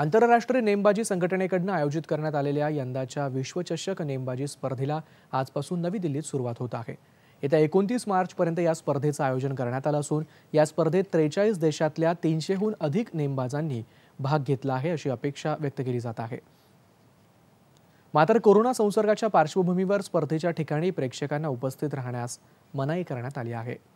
आंतरराष्ट्रीय नेमबाजी संघटनेकडनं आयोजित करण्यात आलेल्या यंदाच्या विश्वचषक नेमबाजी स्पर्धेला आजपासून नवी दिल्लीत सुरुवात होत आहे येत्या एकोणतीस मार्चपर्यंत या स्पर्धेचं आयोजन करण्यात आलं असून या स्पर्धेत त्रेचाळीस देशातल्या तीनशेहून अधिक नेमबाजांनी भाग घेतला आहे अशी अपेक्षा व्यक्त केली जात आहे मात्र कोरोना संसर्गाच्या पार्श्वभूमीवर स्पर्धेच्या ठिकाणी प्रेक्षकांना उपस्थित राहण्यास मनाई करण्यात आली आहे